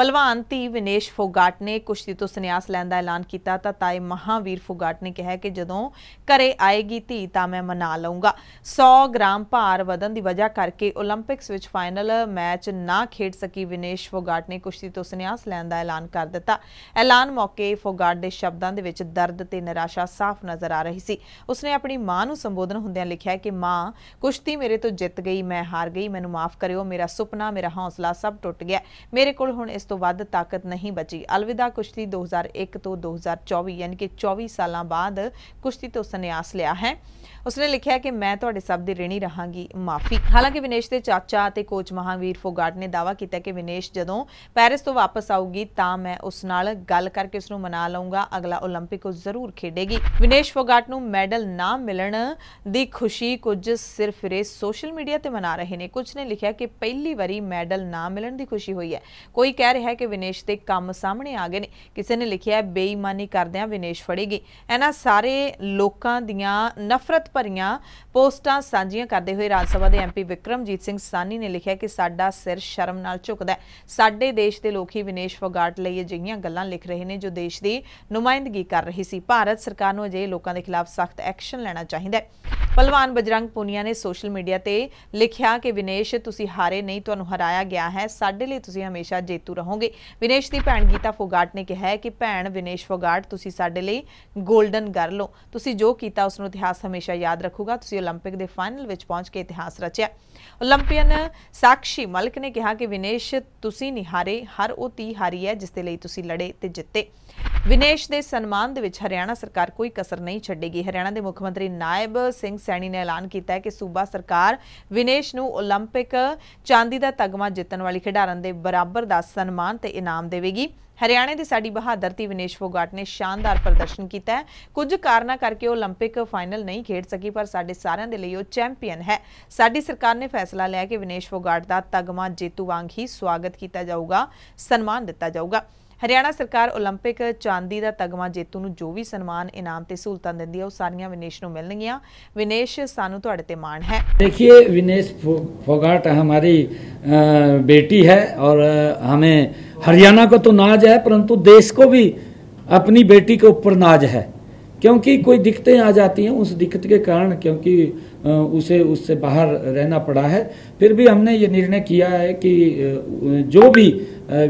ਪਹਿਲਵਾਨ ਧੀ ਵਿਨੇਸ਼ ਫੋਗਾਟ ਨੇ ਕੁਸ਼ਤੀ ਤੋਂ ਸੰਨਿਆਸ ਲੈਣ ਦਾ ਐਲਾਨ ਕੀਤਾ ਤਾਂ ਤਾਏ ਮਹਾਵੀਰ ਫੋਗਾਟ ਨੇ ਕਿਹਾ ਕਿ ਜਦੋਂ ਘਰੇ ਆਏਗੀ ਧੀ ਤਾਂ ਮੈਂ ਮਨਾ ਲਵਾਂਗਾ 100 ਗ੍ਰਾਮ ਭਾਰ ਵਧਣ ਦੀ ਵਜ੍ਹਾ ਕਰਕੇ 올림픽ਸ ਵਿੱਚ ਫਾਈਨਲ ਮੈਚ ਨਾ ਖੇਡ ਸਕੀ ਵਿਨੇਸ਼ ਫੋਗਾਟ ਨੇ ਕੁਸ਼ਤੀ ਤੋਂ ਸੰਨਿਆਸ ਲੈਣ ਦਾ ਐਲਾਨ ਕਰ ਦਿੱਤਾ ਐਲਾਨ ਮੌਕੇ ਫੋਗਾਟ ਦੇ ਸ਼ਬਦਾਂ ਦੇ ਵਿੱਚ ਦਰਦ ਤੇ ਨਿਰਾਸ਼ਾ ਸਾਫ਼ ਨਜ਼ਰ ਆ ਰਹੀ ਸੀ ਉਸਨੇ ਆਪਣੀ ਮਾਂ ਨੂੰ ਸੰਬੋਧਨ ਹੁੰਦਿਆਂ ਲਿਖਿਆ ਕਿ ਮਾਂ ਕੁਸ਼ਤੀ ਮੇਰੇ ਤੋਂ ਜਿੱਤ ਗਈ ਮੈਂ ਹਾਰ ਗਈ ਮੈਨੂੰ ਮਾਫ ਕਰਿਓ ਮੇਰਾ ਸੁਪਨਾ ਮੇਰਾ ਹੌਸਲਾ ਸਭ ਟੁੱਟ ਗਿਆ ਮੇਰੇ ਕੋਲ ਹੁਣ ਇਸ तो ताकत नहीं बची अलविदा कुश्ती 2001 तो 2024 यानी कि 24 साल बाद कुश्ती तो संन्यास लिया है उसने लिखा है कि मैं तो सब की ऋणी रहागी माफ़ी हालांकि विनेश के चाचा और कोच महावीर फोगाट ने दावा किया कि विनेश जदों पैरिस तो वापस आऊगी तो मैं उस गल करके उस मना लूंगा अगला ओलंपिक जरूर खेडेगी विनेश फोगाट न मैडल ना मिलन की खुशी कुछ सिर्फ फिर सोशल मीडिया से मना रहे हैं कुछ ने लिखा कि पहली बारी मैडल ना मिलने की खुशी हुई है कोई कह रहा ਰਿਹਾ ਕਿ ਵਿਨੇਸ਼ ਦੇ ਕੰਮ ਸਾਹਮਣੇ ਆ ਗਏ ਨੇ ਕਿਸੇ ਨੇ ਲਿਖਿਆ ਬੇਈਮਾਨੀ ਕਰਦਿਆਂ ਵਿਨੇਸ਼ ਫੜੇਗੀ ਇਹਨਾਂ ਸਾਰੇ ਲੋਕਾਂ ਦੀਆਂ ਨਫ਼ਰਤ ਭਰੀਆਂ ਪੋਸਟਾਂ ਸਾਂਝੀਆਂ ਕਰਦੇ ਹੋਏ ਰਾਜ ਸਭਾ ਦੇ ਐਮਪੀ ਵਿਕਰਮਜੀਤ ਸਿੰਘ ਸਾਨੀ ਨੇ ਲਿਖਿਆ ਕਿ ਸਾਡਾ ਸਿਰ ਸ਼ਰਮ ਨਾਲ ਝੁਕਦਾ ਹੈ ਸਾਡੇ ਦੇਸ਼ ਦੇ ਲੋਕ ਹੀ ਵਿਨੇਸ਼ ਫੋਗਾਟ ਲਈ ਅਜਿਹੀਆਂ ਗੱਲਾਂ ਲਿਖ ਰਹੇ ਨੇ ਜੋ ਦੇਸ਼ ਦੀ ਨੁਮਾਇੰਦਗੀ ਕਰ ਰਹੀ ਸੀ ਭਾਰਤ ਸਰਕਾਰ ਨੂੰ ਅਜਿਹੇ ਲੋਕਾਂ ਦੇ ਖਿਲਾਫ ਸਖਤ ਐਕਸ਼ਨ ਲੈਣਾ ਚਾਹੀਦਾ ਹੈ ਪਹਿਲਵਾਨ ਬਜਰੰਗ ਪੁਨੀਆ ਨੇ ਸੋਸ਼ਲ ਮੀਡੀਆ ਤੇ ਲਿਖਿਆ ਕਿ ਵਿਨੇਸ਼ ਤੁਸੀਂ ਹਾਰੇ ਨਹੀਂ ਤੁਹਾਨੂੰ ਹਰਾਇਆ ਗਿਆ ਹੈ ਸਾਡੇ ਲਈ ਤੁਸੀਂ ਹਮੇਸ਼ਾ ਜੇਤੂ ਰਹੋਗੇ ਵਿਨੇਸ਼ ਦੀ ਭੈਣ ਗੀਤਾ ਫੋਗਾਟ ਨੇ ਕਿਹਾ ਹੈ ਕਿ ਭੈਣ ਵਿਨੇਸ਼ ਫੋਗਾਟ ਤੁਸੀਂ ਸਾਡੇ ਲਈ 골ਡਨ ਕਰ ਲਓ ਤੁਸੀਂ ਜੋ ਕੀਤਾ ਉਸ ਨੂੰ ਇਤਿਹਾਸ ਹਮੇਸ਼ਾ ਯਾਦ ਰੱਖੂਗਾ ਤੁਸੀਂ 올림픽 ਦੇ ਫਾਈਨਲ ਵਿੱਚ ਪਹੁੰਚ ਕੇ ਇਤਿਹਾਸ ਰਚਿਆ 올림ਪੀਅਨ ਸਾਕਸ਼ੀ ਮਲਕ ਨੇ ਕਿਹਾ ਕਿ ਵਿਨੇਸ਼ ਤੁਸੀਂ ਨਿਹਾਰੇ ਹਰ ਉਹ ਤੀ ਹਾਰੀ ਹੈ ਜਿਸ ਦੇ ਲਈ ਤੁਸੀਂ ਲੜੇ ਤੇ ਜਿੱਤੇ ਵਿਨੇਸ਼ ਦੇ ਸਨਮਾਨ ਦੇ ਵਿੱਚ ਹਰਿਆਣਾ ਸਰਕਾਰ ਕੋਈ ਕਸਰ ਨਹੀਂ ਛੱਡੇਗੀ ਹਰਿਆਣਾ ਦੇ ਮੁੱਖ ਮੰਤਰੀ ਨਾਇਬ ਸਿੰਘ ਸੈਣੀ ਨੇ ਐਲਾਨ ਕੀਤਾ ਹੈ ਕਿ ਸੂਬਾ ਸਰਕਾਰ ਵਿਨੇਸ਼ ਨੂੰ 올림픽 ਚਾਂਦੀ ਦਾ ਤਗਮਾ ਜਿੱਤਣ ਵਾਲੀ ਖਿਡਾਰਨ ਦੇ ਬਰਾਬਰ ਦਾ ਸਨਮਾਨ ਤੇ ਇਨਾਮ ਦੇਵੇਗੀ ਹਰਿਆਣੇ ਦੀ ਸਾਡੀ ਬਹਾਦਰ ਤੀ ਵਿਨੇਸ਼ ਫੋਗਾਟ ਨੇ ਸ਼ਾਨਦਾਰ ਪ੍ਰਦਰਸ਼ਨ ਕੀਤਾ ਹੈ ਕੁਝ ਕਾਰਨਾਂ ਕਰਕੇ ਉਹ 올림픽 ਫਾਈਨਲ ਨਹੀਂ ਖੇਡ ਸਕੀ ਪਰ ਸਾਡੇ ਸਾਰਿਆਂ ਦੇ ਲਈ ਉਹ ਚੈਂਪੀਅਨ ਹੈ ਸਾਡੀ ਸਰਕਾਰ ਨੇ ਫੈਸਲਾ ਲਿਆ ਕਿ ਵਿਨੇਸ਼ ਫੋਗਾਟ ਦਾ ਤਗਮਾ ਜੇਤੂ ਵਾਂਗ ਹੀ ਸਵਾਗਤ ਕੀਤਾ ਜਾਊਗਾ ਸਨਮਾਨ ਦਿੱਤਾ ਜਾਊਗਾ ਹਰਿਆਣਾ ਸਰਕਾਰ 올림픽 ਚਾਂਦੀ ਦਾ ਤਗਮਾ ਜੇਤੂ ਨੂੰ ਜੋ ਵੀ ਸਨਮਾਨ ਇਨਾਮ ਤੇ ਸਹੂਲਤਾਂ ਦਿੰਦੀ ਹੈ ਉਹ ਸਾਰੀਆਂ ਵਿਨੇਸ਼ ਨੂੰ ਮਿਲਣਗੀਆਂ ਵਿਨੇਸ਼ है देखिए विनेश फोगाट हमारी बेटी है और हमें हरियाणा को तो नाज है परंतु देश को भी अपनी बेटी के ऊपर नाज है क्योंकि कोई दिक्कतें आ जाती हैं उस दिक्कत के कारण क्योंकि उसे उससे बाहर रहना पड़ा है फिर भी हमने ये निर्णय किया है कि जो भी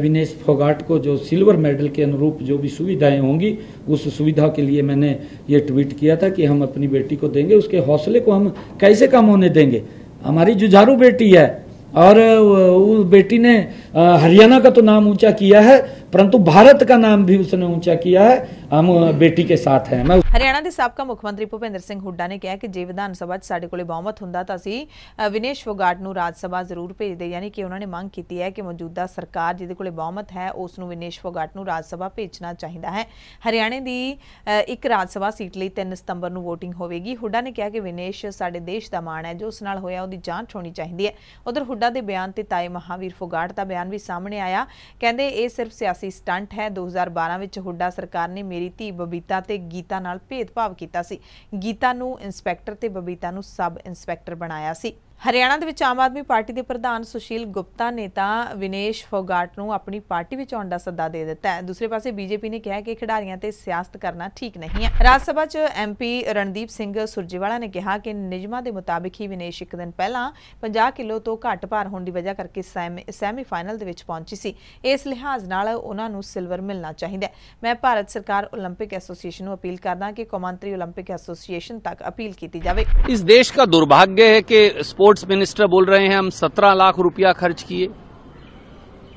विनेश फोगाट को जो सिल्वर मेडल के अनुरूप जो भी सुविधाएं होंगी उस सुविधा के लिए मैंने ये ट्वीट किया था कि हम अपनी बेटी को देंगे उसके हौसले को हम कैसे कम होने देंगे हमारी जुझारू बेटी है और उस बेटी ने हरियाणा का तो नाम ऊंचा किया है ਪਰੰਤੂ ਭਾਰਤ ਦਾ ਨਾਮ ਵੀ ਉਸਨੇ ਉੱਚਾ ਕੀਤਾ ਹੈ ਹਮ ਬੇਟੀ ਕੇ ਸਾਥ ਹੈ ਮੈਂ ਹਰਿਆਣਾ ਦੇ ਸਾਬਕਾ ਮੁੱਖ ਮੰਤਰੀ ਭੁਪਿੰਦਰ ਸਿੰਘ ਹੁੱਡਾ ਨੇ ਕਿਹਾ ਕਿ ਜੇ ਵਿਧਾਨ ਸਭਾ 'ਚ ਸਾਡੇ ਕੋਲੇ ਬਹੁਮਤ ਹੁੰਦਾ ਤਾਂ ਅਸੀਂ ਵਿਨੇਸ਼ ਫੋਗਾਟ ਨੂੰ ਰਾਜ ਸਭਾ ਜ਼ਰੂਰ ਭੇਜਦੇ ਯਾਨੀ ਕਿ ਉਹਨਾਂ ਨੇ ਮੰਗ ਕੀਤੀ ਹੈ ਕਿ ਮੌਜੂਦਾ ਸਰਕਾਰ ਜਿਹਦੇ ਕੋਲੇ ਬਹੁਮਤ ਹੈ ਉਸ ਨੂੰ ਵਿਨੇਸ਼ ਫੋਗਾਟ ਨੂੰ ਰਾਜ ਸਭਾ ਭੇਜਣਾ ਚਾਹੀਦਾ ਹੈ ਹਰਿਆਣੇ ਦੀ ਇੱਕ ਰਾਜ ਸਭਾ ਸੀਟ ਲਈ 3 ਸਤੰਬਰ ਨੂੰ VOTING ਹੋਵੇਗੀ ਹੁੱਡਾ ਨੇ ਕਿਹਾ ਕਿ ਵਿਨੇਸ਼ ਸਾਡੇ ਦੇਸ਼ ਦਾ ਮਾਣ ਹੈ ਜੋ ਉਸ ਨਾਲ ਹੋਇਆ ਉਹਦੀ ਜਾਂਚ ਹੋਣੀ ਚਾਹੀਦੀ ਹੈ ਉਧਰ ਹੁੱਡਾ ਦੇ ਬਿਆਨ ਤੇ ਤਾਏ ਮਹਾਵੀਰ ਫੋਗਾਟ ਦਾ ਬਿਆਨ ਵੀ ਸਾਹਮਣੇ ਆਇਆ ਕਹਿੰਦੇ ਇਹ ਸਿਰਫ ਸਿਆਸੀ ਸਿਆਸੀ ਸਟੰਟ ਹੈ 2012 ਵਿੱਚ ਹੁੱਡਾ ਸਰਕਾਰ ਨੇ ਮੇਰੀ ਧੀ ਬਬੀਤਾ ਤੇ ਗੀਤਾ ਨਾਲ ਭੇਦਭਾਵ ਕੀਤਾ ਸੀ ਗੀਤਾ ਨੂੰ ਇੰਸਪੈਕਟਰ ਤੇ ਬਬੀਤਾ ਨੂੰ ਸਬ ਇੰਸਪੈਕਟਰ ਬਣਾਇਆ ਸੀ ਹਰਿਆਣਾ ਦੇ ਵਿੱਚ ਆਮ ਆਦਮੀ ਪਾਰਟੀ ਦੇ ਪ੍ਰਧਾਨ ਸੁਸ਼ੀਲ ਗੁਪਤਾ ਨੇ ਤਾਂ ਵਿਨੇਸ਼ ਫੋਗਾਟ ਨੂੰ ਆਪਣੀ ਪਾਰਟੀ ਵਿੱਚ ਆਉਣ ਦਾ ਸੱਦਾ ਦੇ ਦਿੱਤਾ ਹੈ ਦੂਸਰੇ ਪਾਸੇ ਬੀਜੇਪੀ ਨੇ ਕਿਹਾ ਕਿ ਖਿਡਾਰੀਆਂ ਤੇ ਸਿਆਸਤ ਕਰਨਾ ਠੀਕ ਨਹੀਂ ਹੈ ਰਾਜ ਸਭਾ 'ਚ ਐਮਪੀ ਰਣਦੀਪ ਸਿੰਘ ਸੁਰਜੀਵਾਲਾ ਨੇ ਕਿਹਾ ਕਿ ਨਿਯਮਾਂ ਦੇ ਮੁਤਾਬਕ ਹੀ ਵਿਨੇਸ਼ ਇੱਕ ਦਿਨ ਪਹਿਲਾਂ 50 ਕਿਲੋ ਤੋਂ ਘੱਟ ਭਾਰ ਹੋਣ ਦੀ ਵਜ੍ਹਾ ਕਰਕੇ ਸੈਮੀ ਫਾਈਨਲ ਦੇ ਵਿੱਚ ਪਹੁੰਚੀ ਸੀ ਇਸ ਲਿਹਾਜ਼ ਨਾਲ ਉਹਨਾਂ ਨੂੰ ਸਿਲਵਰ ਮਿਲਣਾ ਚਾਹੀਦਾ ਹੈ ਮੈਂ ਭਾਰਤ ਸਰਕਾਰ 올림픽 ਐਸੋਸੀਏਸ਼ਨ ਨੂੰ ਅਪੀਲ ਕਰਦਾ ਕਿ ਕੌਮਾਂਤਰੀ 올림픽 ਐਸੋਸੀਏਸ਼ਨ ਤੱਕ ਅਪੀਲ ਕੀਤੀ ਜਾਵੇ ਇਸ ਦੇਸ਼ ਦਾ ਦੁਰਭਾਗਯ ਹੈ ਕਿ ਸਪੋਰਟ स्पोर्ट्स मिनिस्टर बोल रहे हैं हम सत्रह लाख रुपया खर्च किए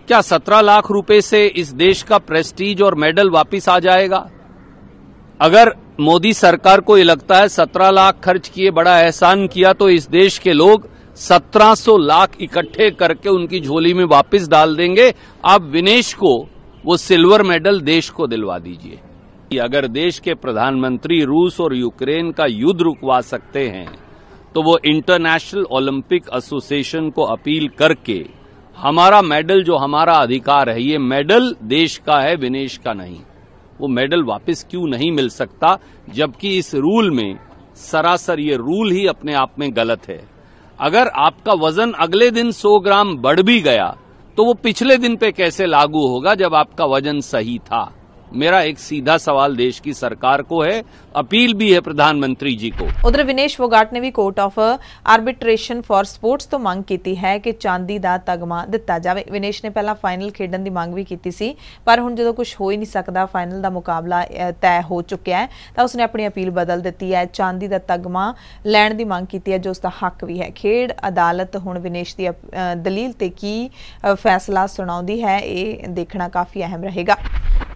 क्या सत्रह लाख रुपए से इस देश का प्रेस्टीज और मेडल वापस आ जाएगा अगर मोदी सरकार को ये लगता है सत्रह लाख खर्च किए बड़ा एहसान किया तो इस देश के लोग सत्रह सौ लाख इकट्ठे करके उनकी झोली में वापस डाल देंगे आप विनेश को वो सिल्वर मेडल देश को दिलवा दीजिए अगर देश के प्रधानमंत्री रूस और यूक्रेन का युद्ध रुकवा सकते हैं तो वो इंटरनेशनल ओलंपिक एसोसिएशन को अपील करके हमारा मेडल जो हमारा अधिकार है ये मेडल देश का है विनेश का नहीं वो मेडल वापस क्यों नहीं मिल सकता जबकि इस रूल में सरासर ये रूल ही अपने आप में गलत है अगर आपका वजन अगले दिन 100 ग्राम बढ़ भी गया तो वो पिछले दिन पे कैसे लागू होगा जब आपका वजन सही था मेरा एक सीधा सवाल देश की सरकार को है अपील भी है प्रधानमंत्री जी को उधर विनेश फोगाट ने भी court of arbitration for sports ਤੋਂ ਮੰਗ ਕੀਤੀ ਹੈ ਕਿ ਚਾਂਦੀ ਦਾ ਤਗਮਾ ਦਿੱਤਾ ਜਾਵੇ ਵਿਨੇਸ਼ ਨੇ ਪਹਿਲਾਂ ਫਾਈਨਲ ਖੇਡਣ ਦੀ ਮੰਗ ਵੀ ਕੀਤੀ ਸੀ ਪਰ ਹੁਣ ਜਦੋਂ ਕੁਝ ਹੋ ਹੀ ਨਹੀਂ ਸਕਦਾ ਫਾਈਨਲ ਦਾ ਮੁਕਾਬਲਾ ਤੈਅ ਹੋ ਚੁੱਕਿਆ ਹੈ ਤਾਂ ਉਸਨੇ ਆਪਣੀ ਅਪੀਲ ਬਦਲ ਦਿੱਤੀ ਹੈ ਚਾਂਦੀ ਦਾ ਤਗਮਾ ਲੈਣ ਦੀ ਮੰਗ ਕੀਤੀ ਹੈ ਜੋ ਉਸਦਾ ਹੱਕ ਵੀ ਹੈ ਖੇਡ ਅਦਾਲਤ ਹੁਣ ਵਿਨੇਸ਼ ਦੀ ਦਲੀਲ ਤੇ ਕੀ ਫੈਸਲਾ ਸੁਣਾਉਂਦੀ ਹੈ ਇਹ ਦੇਖਣਾ ਕਾਫੀ ਅਹਿਮ ਰਹੇਗਾ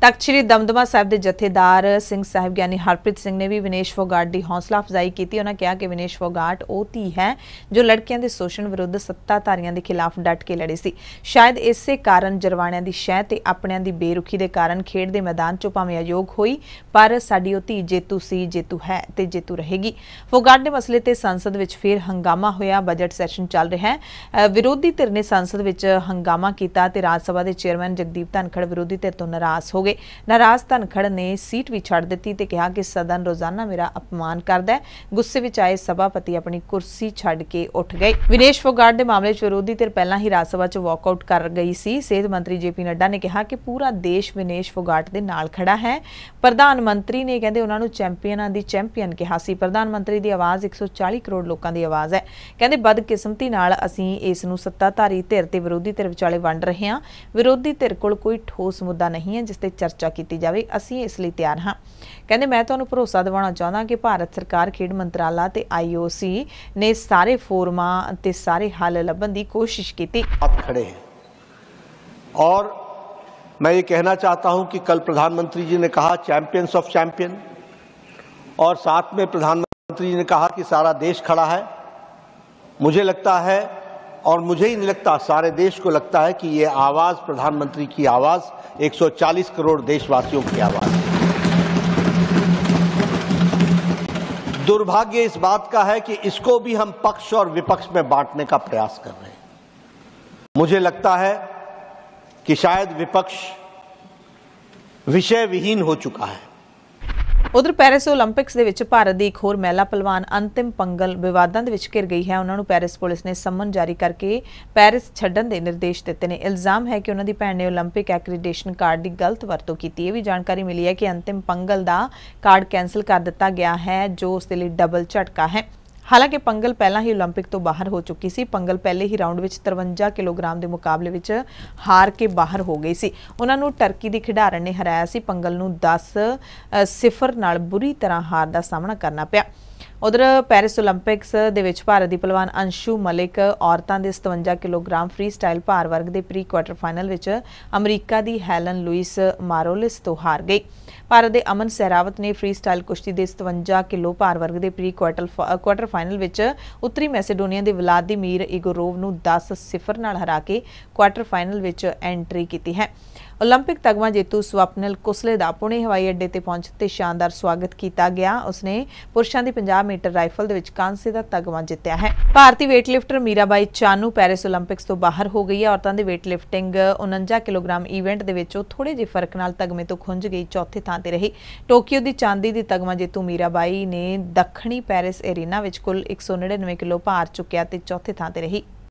ਤਖਤ ਸ੍ਰੀ ਦਮਦਮਾ ਸਾਹਿਬ ਦੇ ਜਥੇਦਾਰ ਸਿੰਘ ਸਾਹਿਬ ਗਿਆਨੀ ਹਰਪ੍ਰੀਤ ਸਿੰਘ ਨੇ ਵੀ ਵਿਨੇਸ਼ ਫੋਗਾਟ ਦੀ ਹੌਸਲਾ ਅਫਜ਼ਾਈ ਕੀਤੀ ਉਹਨਾਂ ਕਿਹਾ ਕਿ ਵਿਨੇਸ਼ ਫੋਗਾਟ ਉਹ ਧੀ ਹੈ ਜੋ ਲੜਕੀਆਂ ਦੇ ਸ਼ੋਸ਼ਣ ਵਿਰੁੱਧ ਸੱਤਾਧਾਰੀਆਂ ਦੇ ਖਿਲਾਫ ਡਟ ਕੇ ਲੜੀ ਸੀ ਸ਼ਾਇਦ ਇਸੇ ਕਾਰਨ ਜਰਵਾਣਿਆਂ ਦੀ ਸ਼ਹਿ ਤੇ ਆਪਣਿਆਂ ਦੀ ਬੇਰੁਖੀ ਦੇ ਕਾਰਨ ਖੇਡ ਦੇ ਮੈਦਾਨ ਚੋਂ ਭਾਵੇਂ ਅਯੋਗ ਹੋਈ ਪਰ ਸਾਡੀ ਉਹ ਧੀ ਜੇਤੂ ਸੀ ਜੇਤੂ ਹੈ ਤੇ ਜੇਤੂ ਰਹੇਗੀ ਫੋਗਾਟ ਦੇ ਮਸਲੇ ਤੇ ਸੰਸਦ ਵਿੱਚ ਫੇਰ ਹੰਗਾਮਾ ਹੋਇਆ ਬਜਟ ਸੈਸ਼ਨ ਚੱਲ ਰਿਹਾ ਹੈ ਵਿਰੋਧੀ ਧਿਰ ਨੇ ਸੰਸਦ ਵਿੱਚ ਹੰਗਾਮਾ ਕੀਤਾ ਤੇ ਰਾਜ ਸਭਾ ਦੇ ਚੇਅਰਮੈਨ ਜਗਦੀਪ ਧਨਖੜ ਵਿਰੋਧੀ ਧਿਰ ਤੋਂ ਨਾਰਾਜ਼ ਹੋ ਹੋਗੇ ਨਾਰਾਜ਼ ਧਨਖੜ ਨੇ ਸੀਟ ਵੀ ਛੱਡ ਦਿੱਤੀ ਤੇ ਕਿਹਾ ਕਿ ਸਦਨ ਰੋਜ਼ਾਨਾ ਮੇਰਾ ਅਪਮਾਨ ਕਰਦਾ ਹੈ ਗੁੱਸੇ ਵਿੱਚ ਆਏ ਸਭਾਪਤੀ ਆਪਣੀ ਕੁਰਸੀ ਛੱਡ ਕੇ ਉੱਠ ਗਏ ਵਿਨੇਸ਼ ਫੋਗਾਰਡ ਦੇ ਮਾਮਲੇ 'ਚ ਵਿਰੋਧੀ ਧਿਰ ਪਹਿਲਾਂ ਹੀ ਰਾਜ ਸਭਾ 'ਚ ਵਾਕਆਊਟ ਕਰ ਗਈ ਸੀ ਸਿਹਤ ਮੰਤਰੀ ਜੇਪੀ ਨੱਡਾ ਨੇ ਕਿਹਾ ਕਿ ਪੂਰਾ ਦੇਸ਼ ਵਿਨੇਸ਼ ਫੋਗਾਰਡ ਦੇ ਨਾਲ ਖੜਾ ਹੈ ਪ੍ਰਧਾਨ ਮੰਤਰੀ ਨੇ ਕਹਿੰਦੇ ਉਹਨਾਂ ਨੂੰ ਚੈਂਪੀਅਨਾਂ ਦੀ ਚੈਂਪੀਅਨ ਕਿਹਾ ਸੀ ਪ੍ਰਧਾਨ ਮੰਤਰੀ ਦੀ ਆਵਾਜ਼ 140 ਕਰੋੜ ਲੋਕਾਂ ਦੀ ਆਵਾਜ਼ ਹੈ ਕਹਿੰਦੇ ਬਦਕਿਸਮਤੀ ਨਾਲ ਅਸੀਂ ਇਸ ਨੂੰ ਸੱਤਾਧਾਰੀ ਧਿਰ ਤੇ ਵਿਰੋਧੀ ਧਿਰ ਵਿਚਾਲੇ ਵੰਡ ਰਹੇ ਹਾਂ ਵਿਰੋਧੀ ਧਿਰ ਕੋਲ ਕੋਈ ਠੋਸ ਮੁੱਦਾ ਨਹੀਂ ਹੈ ਜਿਸ ਤੇ चर्चा की जाए असं इस तैयार हाँ कहते मैं तो भरोसा दवाना चाहता कि भारत सरकार खेड मंत्रालय से आई ओ सी ने सारे फोरम से सारे हल लभन की कोशिश की खड़े हैं और मैं ये कहना चाहता हूँ कि कल प्रधानमंत्री जी ने कहा चैंपियंस ऑफ चैंपियन और साथ में प्रधानमंत्री जी ने कहा कि सारा देश खड़ा है मुझे लगता है और मुझे ही नहीं लगता सारे देश को लगता है कि ये आवाज़ प्रधानमंत्री की आवाज़ 140 करोड़ देशवासियों की आवाज़ दुर्भाग्य इस बात का है कि इसको भी हम पक्ष और विपक्ष में बांटने का प्रयास कर रहे हैं मुझे लगता है कि शायद विपक्ष विषय विहीन हो चुका है ਉਧਰ ਪੈਰਿਸ 올림픽ਸ ਦੇ ਵਿੱਚ ਭਾਰਤ ਦੀ ਇੱਕ ਹੋਰ ਮਹਿਲਾ ਪਹਿਲਵਾਨ ਅੰਤਿਮ ਪੰਗਲ ਵਿਵਾਦਾਂ ਦੇ ਵਿੱਚ ਘਿਰ ਗਈ ਹੈ ਉਹਨਾਂ ਨੂੰ ਪੈਰਿਸ ਪੁਲਿਸ ਨੇ ਸਮਨ ਜਾਰੀ ਕਰਕੇ ਪੈਰਿਸ ਛੱਡਣ ਦੇ ਨਿਰਦੇਸ਼ ਦਿੱਤੇ ਨੇ ਇਲਜ਼ਾਮ ਹੈ ਕਿ ਉਹਨਾਂ ਦੀ ਭੈਣ ਨੇ 올림픽 ਐਕ੍ਰੀਡੇਸ਼ਨ ਕਾਰਡ ਦੀ ਗਲਤ ਵਰਤੋਂ ਕੀਤੀ ਇਹ ਵੀ ਜਾਣਕਾਰੀ ਮਿਲੀ ਹੈ ਕਿ ਅੰਤਿਮ ਪੰਗਲ ਦਾ ਕਾਰਡ ਕੈਨਸਲ ਕਰ ਦਿੱਤਾ ਗਿਆ ਹੈ ਜੋ ਉਸ ਦੇ ਲਈ ਡਬਲ ਝਟਕਾ ਹੈ ਹਾਲਾਂਕਿ ਪੰਗਲ ਪਹਿਲਾਂ ਹੀ 올림픽 ਤੋਂ ਬਾਹਰ ਹੋ ਚੁੱਕੀ ਸੀ ਪੰਗਲ ਪਹਿਲੇ ਹੀ ਰਾਉਂਡ ਵਿੱਚ 53 ਕਿਲੋਗ੍ਰਾਮ ਦੇ ਮੁਕਾਬਲੇ ਵਿੱਚ ਹਾਰ ਕੇ ਬਾਹਰ ਹੋ ਗਈ ਸੀ ਉਹਨਾਂ ਨੂੰ ਟਰਕੀ ਦੀ ਖਿਡਾਰਨ ਨੇ ਹਰਾਇਆ ਸੀ ਪੰਗਲ ਨੂੰ 10-0 ਨਾਲ ਬੁਰੀ ਤਰ੍ਹਾਂ ਹਾਰ ਦਾ ਸਾਹਮਣਾ ਕਰਨਾ ਪਿਆ ਉਧਰ ਪੈਰਿਸ 올림픽ਸ ਦੇ ਵਿੱਚ ਭਾਰਤ ਦੀ ਪਹਿਲਵਾਨ ਅੰਸ਼ੂ ਮਲਿਕ ਔਰਤਾਂ ਦੇ 57 ਕਿਲੋਗ੍ਰਾਮ ਫ੍ਰੀ ਸਟਾਈਲ ਭਾਰ ਵਰਗ ਦੇ ਪ੍ਰੀ ਕੁਆਟਰ ਫਾਈਨਲ ਵਿੱਚ ਅਮਰੀਕਾ ਦੀ ਹੈਲਨ ਲੂਇਸ ਮਾਰੋਲਿਸ ਤੋਂ ਹਾਰ ਗਈ ਭਾਰਤ ਦੇ ਅਮਨ ਸਹਿਰਾਵਤ ਨੇ ਫ੍ਰੀ ਸਟਾਈਲ ਕੁਸ਼ਤੀ ਦੇ 57 ਕਿਲੋ ਭਾਰ ਵਰਗ ਦੇ ਪ੍ਰੀ ਕੁਆਟਰ ਫਾਈਨਲ ਵਿੱਚ ਉੱਤਰੀ ਮੈਸੇਡੋਨੀਆ ਦੇ ਵਲਾਦੀਮੀਰ ਇਗੋਰੋਵ ਨੂੰ 10-0 ਨਾਲ ਹਰਾ ਕੇ ਕੁਆਟਰ ਫਾਈਨਲ ਵਿੱਚ ਐਂਟਰੀ ਕੀਤੀ ਹੈ 올림픽 ਤਗਮਾ ਜੇਤੂ ਸਵਪਨਲ ਕੁਸਲੇ ਦਾ ਪੁਣੇ ਹਵਾਈ ਅੱਡੇ ਤੇ ਪਹੁੰਚ ਤੇ ਸ਼ਾਨਦਾਰ ਸਵਾਗਤ ਕੀਤਾ ਗਿਆ ਉਸਨੇ ਪੁਰਸ਼ਾਂ ਦੀ 50 ਮੀਟਰ ਰਾਈਫਲ ਦੇ ਵਿੱਚ ਕਾਂਸੇ ਦਾ ਤਗਮਾ ਜਿੱਤਿਆ ਹੈ ਭਾਰਤੀ weight lifter Mirabai Chanu Paris 올림픽ਸ ਤੋਂ ਬਾਹਰ ਹੋ ਗਈ ਹੈ ਔਰਤਾਂ ਦੇ weight lifting 49 ਕਿਲੋਗ੍ਰਾਮ ਇਵੈਂਟ ਦੇ ਵਿੱਚ ਉਹ ਥੋੜੇ ਜਿਹੇ ਫਰਕ ਨਾਲ ਤਗਮੇ ਤੋਂ ਖੁੰਝ ਗਈ ਚੌਥੇ ਥਾਂ ਤੇ ਰਹੀ ਟੋਕੀਓ ਦੀ ਚਾਂਦੀ ਦੀ ਤਗਮਾ ਜੇਤੂ ਮੀਰਾਬਾਈ ਨੇ ਦੱਖਣੀ ਪੈਰਿਸ ਏਰੀਨਾ ਵਿੱਚ ਕੁੱਲ 199 ਕਿਲੋ ਭਾਰ ਚੁੱਕਿਆ ਤੇ ਚੌਥੇ ਥਾਂ ਤੇ ਰਹੀ